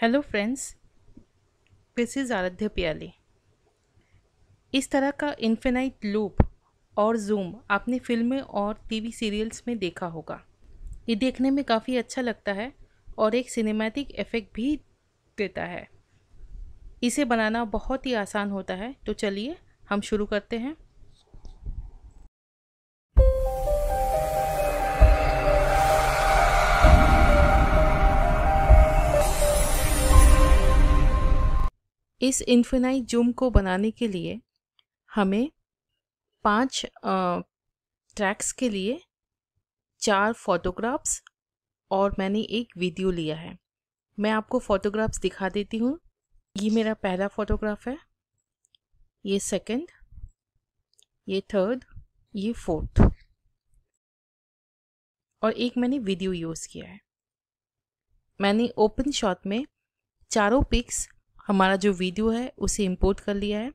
hello friends this is आराध्य प्याली इस तरह का इन्फेनाइट लूप और जूम आपने फिल्में और टीवी सीरियल्स में देखा होगा ये देखने में काफ़ी अच्छा लगता है और एक सिनेमैटिक इफ़ेक्ट भी देता है इसे बनाना बहुत ही आसान होता है तो चलिए हम शुरू करते हैं इस इन्फिनाइट जूम को बनाने के लिए हमें पांच ट्रैक्स के लिए चार फोटोग्राफ्स और मैंने एक वीडियो लिया है मैं आपको फ़ोटोग्राफ्स दिखा देती हूँ ये मेरा पहला फ़ोटोग्राफ है ये सेकंड, ये थर्ड ये फोर्थ और एक मैंने वीडियो यूज़ किया है मैंने ओपन शॉट में चारों पिक्स हमारा जो वीडियो है उसे इंपोर्ट कर लिया है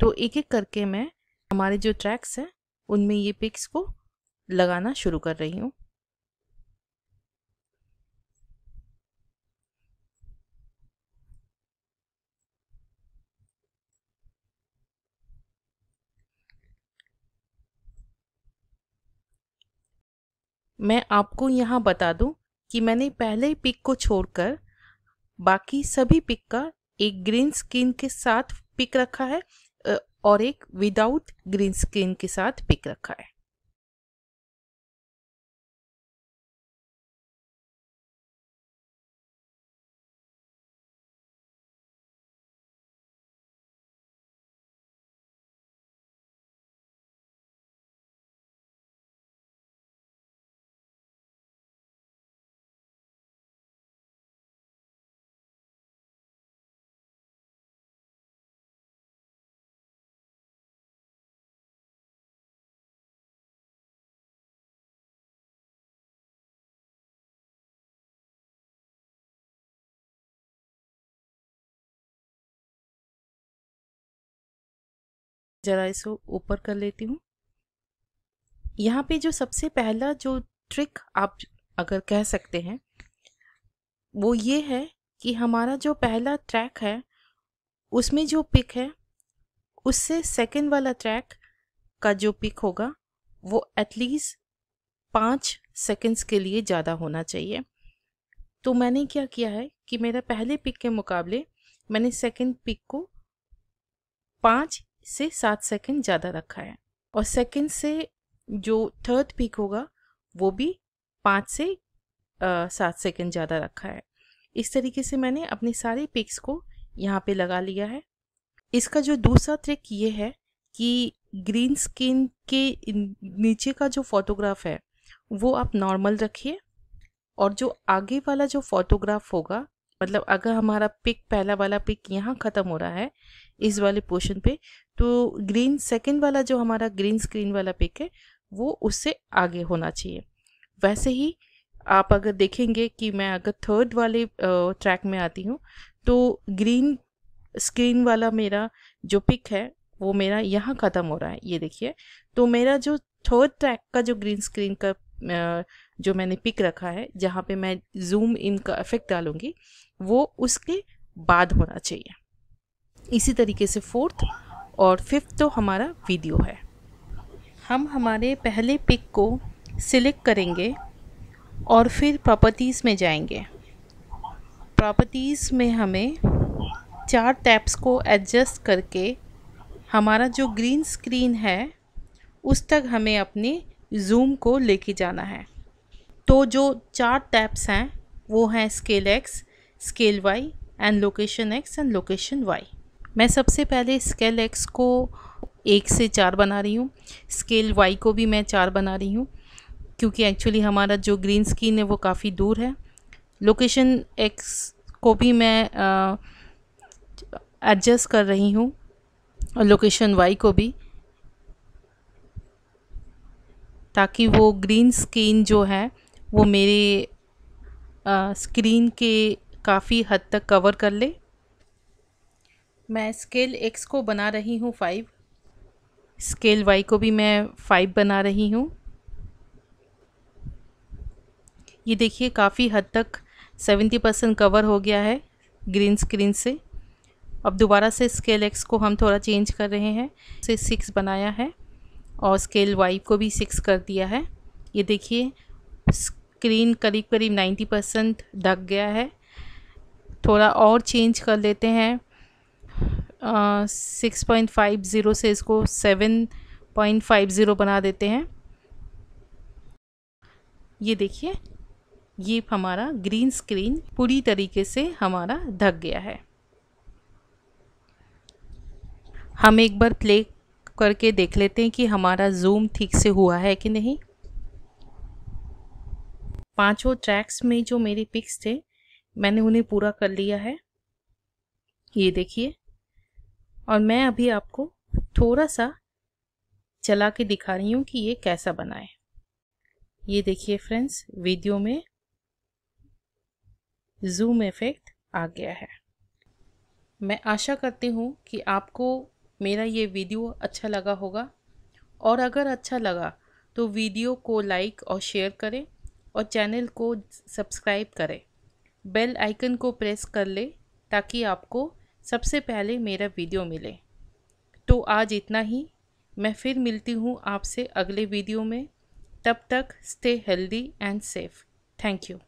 तो एक एक करके मैं हमारे जो ट्रैक्स हैं उनमें ये पिक्स को लगाना शुरू कर रही हूँ मैं आपको यहाँ बता दूँ कि मैंने पहले ही पिक को छोड़कर बाकी सभी पिक का एक ग्रीन स्किन के साथ पिक रखा है और एक विदाउट ग्रीन स्किन के साथ पिक रखा है ज़रा इसको ऊपर कर लेती हूँ यहाँ पे जो सबसे पहला जो ट्रिक आप अगर कह सकते हैं वो ये है कि हमारा जो पहला ट्रैक है उसमें जो पिक है उससे सेकंड वाला ट्रैक का जो पिक होगा वो एटलीस्ट पाँच सेकंड्स के लिए ज़्यादा होना चाहिए तो मैंने क्या किया है कि मेरा पहले पिक के मुकाबले मैंने सेकंड पिक को पाँच से सात सेकंड ज़्यादा रखा है और सेकंड से जो थर्ड पीक होगा वो भी पाँच से सात सेकंड ज़्यादा रखा है इस तरीके से मैंने अपने सारे पिक्स को यहाँ पे लगा लिया है इसका जो दूसरा ट्रिक ये है कि ग्रीन स्किन के नीचे का जो फोटोग्राफ है वो आप नॉर्मल रखिए और जो आगे वाला जो फोटोग्राफ होगा मतलब अगर हमारा पिक पहला वाला पिक यहाँ ख़त्म हो रहा है इस वाले पोर्शन पे तो ग्रीन सेकंड वाला जो हमारा ग्रीन स्क्रीन वाला पिक है वो उससे आगे होना चाहिए वैसे ही आप अगर देखेंगे कि मैं अगर थर्ड वाले ट्रैक में आती हूँ तो ग्रीन स्क्रीन वाला मेरा जो पिक है वो मेरा यहाँ ख़त्म हो रहा है ये देखिए तो मेरा जो थर्ड ट्रैक का जो ग्रीन स्क्रीन का जो मैंने पिक रखा है जहाँ पे मैं जूम इन का इफेक्ट डालूँगी वो उसके बाद होना चाहिए इसी तरीके से फोर्थ और फिफ्थ तो हमारा वीडियो है हम हमारे पहले पिक को सिलेक्ट करेंगे और फिर प्रॉपर्टीज़ में जाएंगे प्रॉपर्टीज़ में हमें चार टैब्स को एडजस्ट करके हमारा जो ग्रीन स्क्रीन है उस तक हमें अपने जूम को लेके जाना है तो जो चार टैप्स हैं वो हैं scale X scale Y and location X and location Y मैं सबसे पहले स्केल एक्स को एक से चार बना रही हूँ स्केल वाई को भी मैं चार बना रही हूँ क्योंकि एक्चुअली हमारा जो ग्रीन स्क्रीन है वो काफ़ी दूर है लोकेशन एक्स को भी मैं एडजस्ट कर रही हूँ और लोकेशन वाई को भी ताकि वो ग्रीन स्क्रीन जो है वो मेरे स्क्रीन के काफ़ी हद तक कवर कर ले मैं स्केल एक्स को बना रही हूँ फाइव स्केल वाई को भी मैं फाइव बना रही हूँ ये देखिए काफ़ी हद तक सेवेंटी परसेंट कवर हो गया है ग्रीन स्क्रीन से अब दोबारा से स्केल एक्स को हम थोड़ा चेंज कर रहे हैं से सिक्स बनाया है और स्केल वाई को भी सिक्स कर दिया है ये देखिए स्क्रीन करीब करीब नाइन्टी परसेंट ढक गया है थोड़ा और चेंज कर लेते हैं सिक्स पॉइंट फाइव ज़ीरो से इसको सेवन पॉइंट फाइव ज़ीरो बना देते हैं ये देखिए ये हमारा ग्रीन स्क्रीन पूरी तरीके से हमारा ढक गया है हम एक बार प्ले करके देख लेते हैं कि हमारा जूम ठीक से हुआ है कि नहीं पांचों ट्रैक्स में जो मेरे पिक्स थे मैंने उन्हें पूरा कर लिया है ये देखिए और मैं अभी आपको थोड़ा सा चला के दिखा रही हूँ कि ये कैसा बना है ये देखिए फ्रेंड्स वीडियो में जूम इफेक्ट आ गया है मैं आशा करती हूँ कि आपको मेरा ये वीडियो अच्छा लगा होगा और अगर अच्छा लगा तो वीडियो को लाइक और शेयर करें और चैनल को सब्सक्राइब करें बेल आइकन को प्रेस कर ले ताकि आपको सबसे पहले मेरा वीडियो मिले तो आज इतना ही मैं फिर मिलती हूँ आपसे अगले वीडियो में तब तक stay healthy and safe thank you